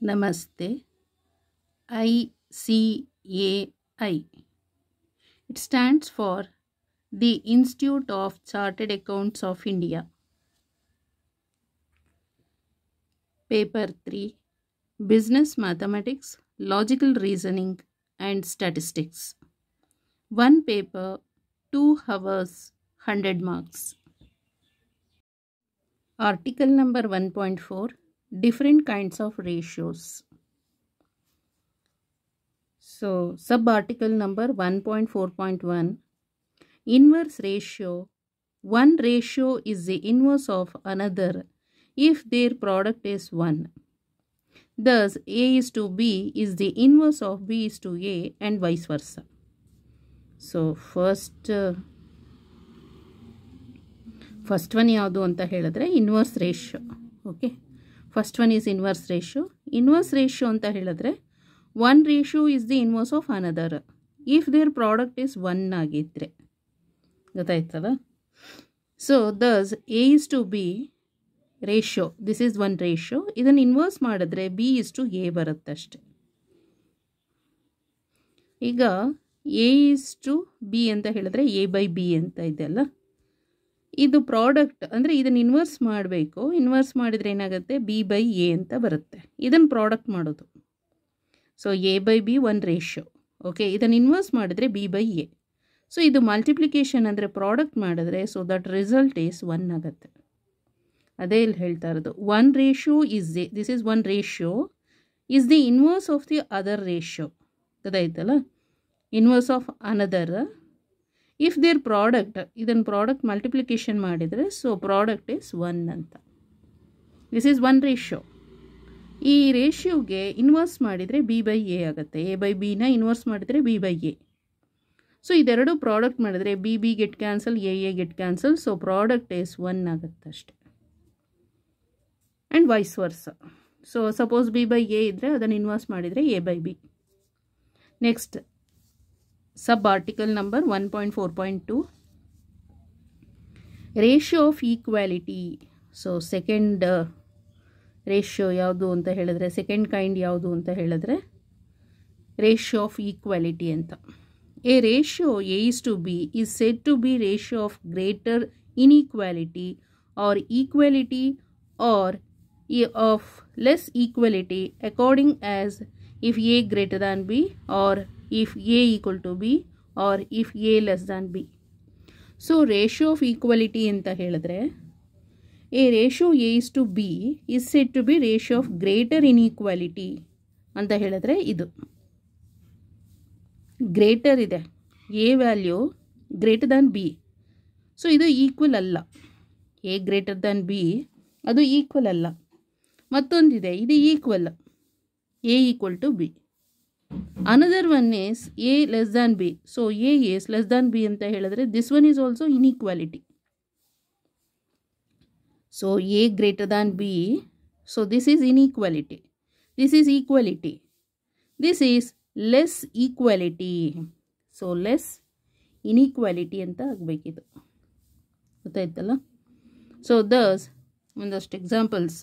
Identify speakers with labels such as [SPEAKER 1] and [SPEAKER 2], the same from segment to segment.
[SPEAKER 1] Namaste. ICAI. It stands for the Institute of Chartered Accounts of India. Paper 3 Business Mathematics, Logical Reasoning and Statistics. One paper, 2 hours, 100 marks. Article number 1.4 different kinds of ratios. So, sub-article number 1.4.1, inverse ratio. One ratio is the inverse of another if their product is 1. Thus, A is to B is the inverse of B is to A and vice versa. So first first one ಯಾವುದು ಅಂತ ಹೇಳಿದ್ರೆ Inverse ratio. Okay. First one is inverse ratio inverse ratio ಅಂತ ಹೇಳಿದ್ರೆ one ratio is the inverse of another if their product is one ಆಗಿದ್ದರೆ ಗೊತ್ತಾಯ್ತದ so thus A is to B ratio this is one ratio ಇದನ್ನು inverse ಮಾಡಿದ್ರೆ B is to A ಬರುತ್ತಷ್ಟೆ ಈಗ A is to B ಅಂತ ಹೇಳಿದ್ರೆ A by B ಅಂತ ಇದೆಯಲ್ಲ ಇದು ಪ್ರಾಡಕ್ಟ್ ಅಂದರೆ ಇದನ್ನು ಇನ್ವರ್ಸ್ ಮಾಡಬೇಕು ಇನ್ವರ್ಸ್ ಮಾಡಿದರೆ ಏನಾಗುತ್ತೆ ಬಿ ಬೈ ಎ ಅಂತ ಬರುತ್ತೆ ಇದನ್ನು ಪ್ರಾಡಕ್ಟ್ ಮಾಡೋದು so A by B one ratio okay ಇದನ್ನು ಇನ್ವರ್ಸ್ ಮಾಡಿದರೆ ಬಿ ಬೈ ಎ ಸೊ ಇದು ಮಲ್ಟಿಪ್ಲಿಕೇಶನ್ ಅಂದರೆ ಪ್ರಾಡಕ್ಟ್ ಮಾಡಿದ್ರೆ so that result is one ಆಗುತ್ತೆ ಅದೇ ಇಲ್ಲಿ ಹೇಳ್ತಾ ಇರೋದು one ratio is the this is one ratio is the inverse of the other ratio ಅದಾಯ್ತಲ್ಲ inverse of another if their product ಇದನ್ನು ಪ್ರಾಡಕ್ಟ್ ಮಲ್ಟಿಪ್ಲಿಕೇಶನ್ ಮಾಡಿದರೆ ಸೊ ಪ್ರಾಡಕ್ಟ್ ಇಸ್ ಒನ್ ಅಂತ this is one ratio ಈ ರೇಷ್ಯೋಗೆ inverse ಮಾಡಿದರೆ B by A ಆಗುತ್ತೆ A by ಬಿನ inverse ಮಾಡಿದರೆ B by A so ಇದೆರಡು ಪ್ರಾಡಕ್ಟ್ ಮಾಡಿದರೆ B B get cancel A A get cancel so product is one ಆಗುತ್ತೆ ಅಷ್ಟೆ and vice versa so suppose B by A ಇದ್ದರೆ ಅದನ್ನು inverse ಮಾಡಿದರೆ A by B next sub article number 1.4.2 ratio of equality so second ratio ಯಾವುದು ಅಂತ ಹೇಳಿದ್ರೆ second kind ಯಾವುದು ಅಂತ ಹೇಳಿದ್ರೆ रेशियो ऑफ इक्वालिटी ಅಂತ A ratio a:b is said to be ratio of greater inequality or equality or a of less equality according as if a greater than b or if A equal to B or if A less than B. So ratio of equality in the Heladre. A ratio A is to B is said to be ratio of greater inequality. And the Heladre idu. Greater ide. A value greater than B. So idu equal alla. A greater than B. Adu equal Allah. Matundide. Idu equal. A equal to B. Another one is A less than B so A is less than B ಅಂತ ಹೇಳಿದ್ರೆ this one is also inequality so A greater than B so this is inequality this is equality this is less equality so less equality ಅಂತ ಆಗಬೇಕಿದು ಗೊತ್ತಾಯ್ತಲ್ಲ so ದಸ್ ಒಂದಷ್ಟು examples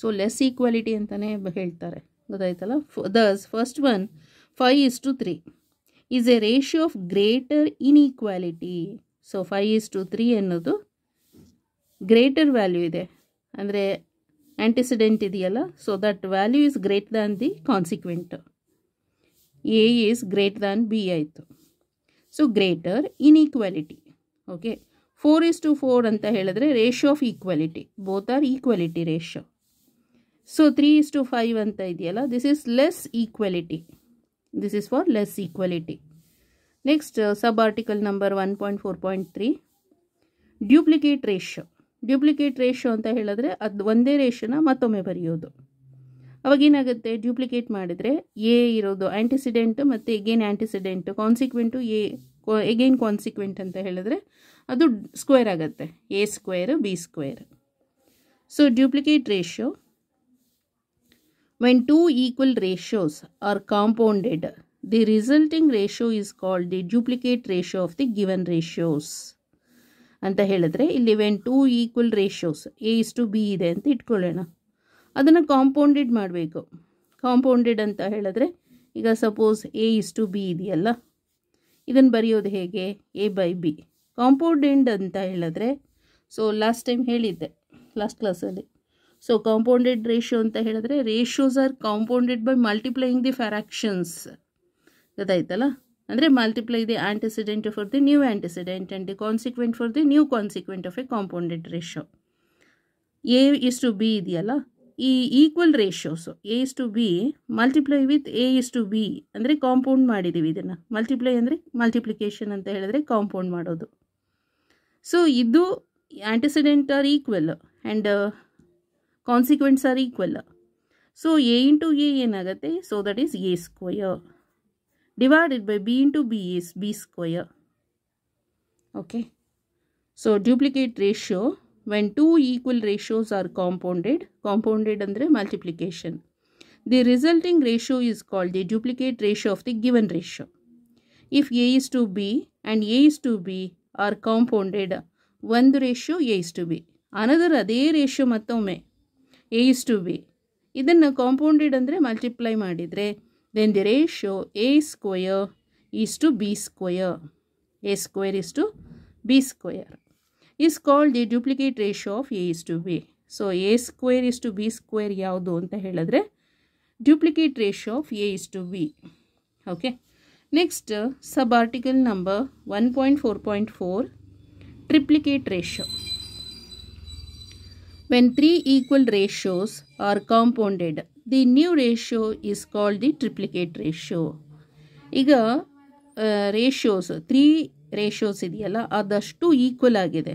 [SPEAKER 1] so less equality ಅಂತಲೇ ಹೇಳ್ತಾರೆ ಗೊತ್ತಾಯ್ತಲ್ಲ thus first one five is to three is a ratio of greater inequality so five is to three ಅನ್ನೋದು greater value ಇದೆ ಅಂದರೆ ಆ್ಯಂಟಿಸಿಡೆಂಟ್ ಇದೆಯಲ್ಲ so that value is great than the consequent A is great than B ಆಯಿತು so greater inequality okay four is to four ಅಂತ ಹೇಳಿದ್ರೆ ratio of equality both are equality ratio so three is to five ಅಂತ ಇದೆಯಲ್ಲ this is less ಈಕ್ವೆಲಿಟಿ this is for less equality next sub article number one point four point three duplicate ratio duplicate ratio ಅಂತ ಹೇಳಿದ್ರೆ ಅದು ಒಂದೇ ರೇಷೋನ ಮತ್ತೊಮ್ಮೆ ಬರೆಯೋದು ಅವಾಗೇನಾಗುತ್ತೆ ಡ್ಯೂಪ್ಲಿಕೇಟ್ ಮಾಡಿದರೆ ಎ ಇರೋದು ಆ್ಯಂಟಿಸಿಡೆಂಟ್ ಮತ್ತು again antecedent consequent A again consequent ಅಂತ ಹೇಳಿದ್ರೆ ಅದು ಸ್ಕ್ವೇರ್ ಆಗುತ್ತೆ A square B square so duplicate ratio When two equal ratios are compounded, the resulting ratio is called the duplicate ratio of the given ratios. ಅಂತ ಹೇಳಿದ್ರೆ ಇಲ್ಲಿ when two equal ratios A is to B ಇದೆ ಅಂತ ಇಟ್ಕೊಳ್ಳೋಣ ಅದನ್ನು compounded ಮಾಡಬೇಕು compounded ಅಂತ ಹೇಳಿದ್ರೆ ಈಗ suppose A is to B ಇದೆಯಲ್ಲ ಇದನ್ನು ಬರೆಯೋದು ಹೇಗೆ ಎ ಬೈ ಬಿ ಕಾಂಪೌಂಡೆಂಡ್ ಅಂತ ಹೇಳಿದ್ರೆ ಸೊ ಲಾಸ್ಟ್ ಟೈಮ್ ಹೇಳಿದ್ದೆ ಲಾಸ್ಟ್ ಕ್ಲಾಸಲ್ಲಿ ಸೊ ಕಾಂಪೌಂಡೆಡ್ ರೇಷಿಯೋ ಅಂತ ಹೇಳಿದ್ರೆ ratios are compounded by multiplying the fractions ಗೊತ್ತಾಯ್ತಲ್ಲ ಅಂದರೆ multiply the antecedent for the new antecedent and the consequent for the new consequent of a compounded ratio A is to B ಇದೆಯಲ್ಲ ಈ equal ratios A is to B multiply with A is to B ಅಂದರೆ compound ಮಾಡಿದ್ದೀವಿ ಇದನ್ನು multiply ಅಂದರೆ multiplication ಅಂತ ಹೇಳಿದ್ರೆ compound ಮಾಡೋದು so ಇದು antecedent are equal and consequents are equal. So, A into A A nagate. So, that is A square. Divided by B into B is B square. Okay. So, duplicate ratio. When two equal ratios are compounded. Compounded under multiplication. The resulting ratio is called the duplicate ratio of the given ratio. If A is to B and A is to B are compounded. One ratio A is to B. Another, the ratio matthome. A is to B ಇದನ್ನು compounded ಅಂದರೆ multiply ಮಾಡಿದರೆ then the ratio A square is to B square A square is to B square is called the duplicate ratio of A is to B so A square is to B square ಯಾವುದು ಅಂತ ಹೇಳಿದ್ರೆ duplicate ratio of A is to B okay next sub article number one point four point four triplicate ratio When three equal ratios are compounded, the new ratio is called the triplicate ratio. ಈಗ ratios three ratios ಇದೆಯಲ್ಲ ಅದಷ್ಟು equal ಆಗಿದೆ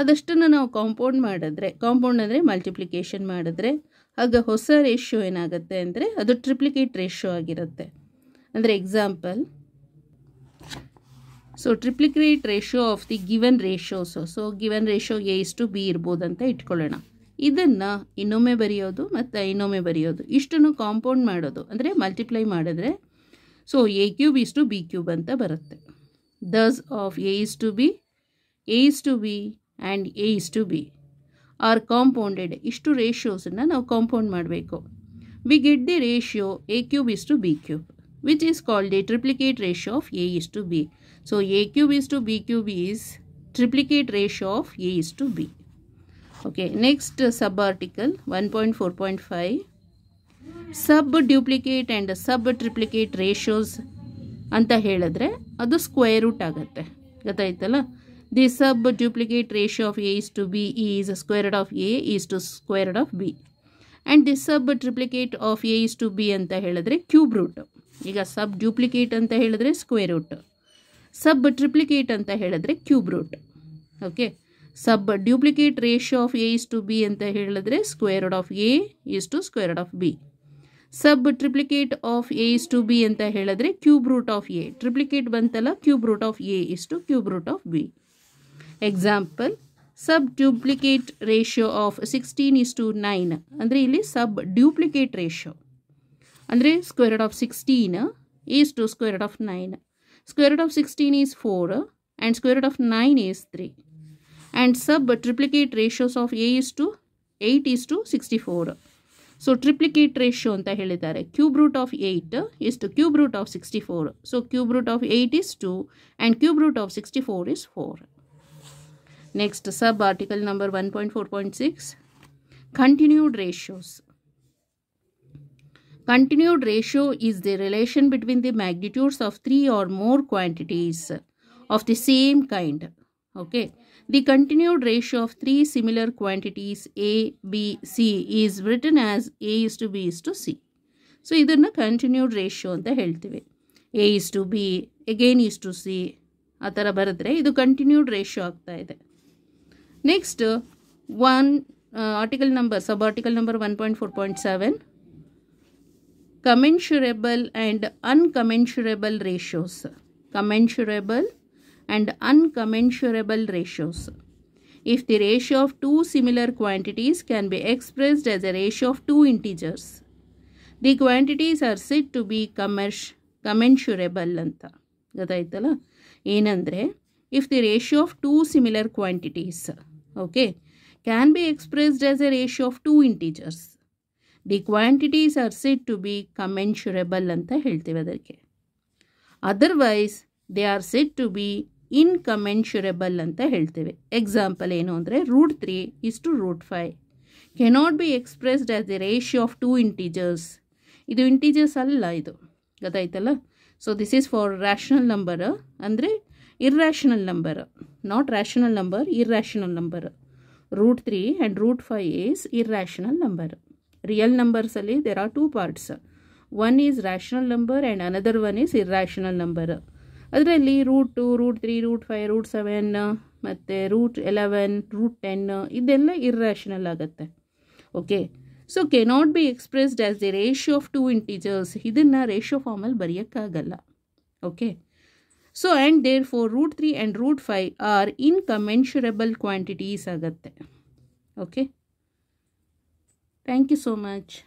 [SPEAKER 1] ಅದಷ್ಟನ್ನು ನಾವು compound ಮಾಡಿದ್ರೆ compound ಅಂದರೆ multiplication ಮಾಡಿದ್ರೆ ಆಗ ಹೊಸ ರೇಷಿಯೋ ಏನಾಗುತ್ತೆ ಅಂದರೆ ಅದು ಟ್ರಿಪ್ಲಿಕೇಟ್ ರೇಷಿಯೋ ಆಗಿರುತ್ತೆ ಅಂದರೆ example so triplicate ratio of the given ratios so given ratio A to B ಇರ್ಬೋದು ಅಂತ ಇಟ್ಕೊಳ್ಳೋಣ ಇದನ್ನು ಇನ್ನೊಮ್ಮೆ ಬರೆಯೋದು ಮತ್ತು ಇನ್ನೊಮ್ಮೆ ಬರೆಯೋದು ಇಷ್ಟನ್ನು ಕಾಂಪೌಂಡ್ ಮಾಡೋದು ಅಂದರೆ ಮಲ್ಟಿಪ್ಲೈ ಮಾಡಿದ್ರೆ so A cube is to B cube ಅಂತ ಬರುತ್ತೆ thus of A is to B A is to B and A is to B are compounded ಇಷ್ಟು ರೇಷಿಯೋಸನ್ನು ನಾವು ಕಾಂಪೌಂಡ್ ಮಾಡಬೇಕು we get the ratio A cube is to B cube which is called the triplicate ratio of A is to B. So, A cube is to B cube is triplicate ratio of A is to B. Okay, next sub-article 1.4.5. Sub-duplicate and sub-triplicate ratios anta heladre adu square root. The sub-duplicate ratio of A is to B is square root of A is to square root of B. And the sub-triplicate of A is to B heladre cube root. Of. ಈಗ ಸಬ್ duplicate ಅಂತ ಹೇಳಿದ್ರೆ square root ಸಬ್ triplicate ಅಂತ ಹೇಳಿದ್ರೆ cube root okay sub duplicate ratio of A is to B ಅಂತ ಹೇಳಿದ್ರೆ square root of A is to square root of B sub triplicate of A is to B ಅಂತ ಹೇಳಿದ್ರೆ cube root of A triplicate ಬಂತಲ್ಲ cube root of A is to cube root of B example sub duplicate ratio of sixteen is to nine ಅಂದರೆ ಇಲ್ಲಿ sub duplicate ratio ಅಂದರೆ square of sixteen is to square of nine square of sixteen is four and square of nine is three and sub triplicate ratios of A is to eight is to sixty four so triplicate ratio ಅಂತ ಹೇಳಿದ್ದಾರೆ cube root of eight is to cube root of sixty four so cube root of eight is two and cube root of sixty four is four next sub article number one point four point six continued ratios Continued ratio is the relation between the magnitudes of three or more quantities of the same kind. Okay. The continued ratio of three similar quantities A, B, C is written as A is to B is to C. So, either continued continued ratio ಹೇಳ್ತೀವಿ the is way. A is to B, again is to C. Continued ratio continued ratio next one Next one uh, article number sub article number one point four point seven commensurable and uncommensurable ratios. Commensurable and uncommensurable ratios. If the ratio of two similar quantities can be expressed as a ratio of two integers, the quantities are said to be commensurable ಅಂತ ಗೊತ್ತಾಯ್ತಲ್ಲ ಏನಂದರೆ If the ratio of two similar quantities, okay, can be expressed as a ratio of two integers. The quantities are said to be commensurable ಅಂತ ಹೇಳ್ತೀವಿ ಅದಕ್ಕೆ otherwise they are said to be incommensurable ಅಂತ ಹೇಳ್ತೇವೆ example ಏನು ಅಂದರೆ root three is to root five cannot be expressed as the ratio of two integers ಇದು integers ಅಲ್ಲ ಇದು ಗೊತ್ತಾಯ್ತಲ್ಲ so this is for rational number ಅಂದರೆ irrational number not rational number irrational number root three and root five is irrational number real ನಂಬರ್ಸಲ್ಲಿ there are two parts one is rational number and another one is irrational number ಅದರಲ್ಲಿ root two root three root five root seven ಮತ್ತು root eleven root ten ಇದೆಲ್ಲ irrational ಆಗುತ್ತೆ okay so cannot be expressed as the ratio of two integers ಇದನ್ನು ratio ಫಾರ್ಮಲ್ಲಿ ಬರೆಯೋಕ್ಕಾಗಲ್ಲ okay so and therefore root three and root five are incommensurable quantities ಆಗುತ್ತೆ okay Thank you so much.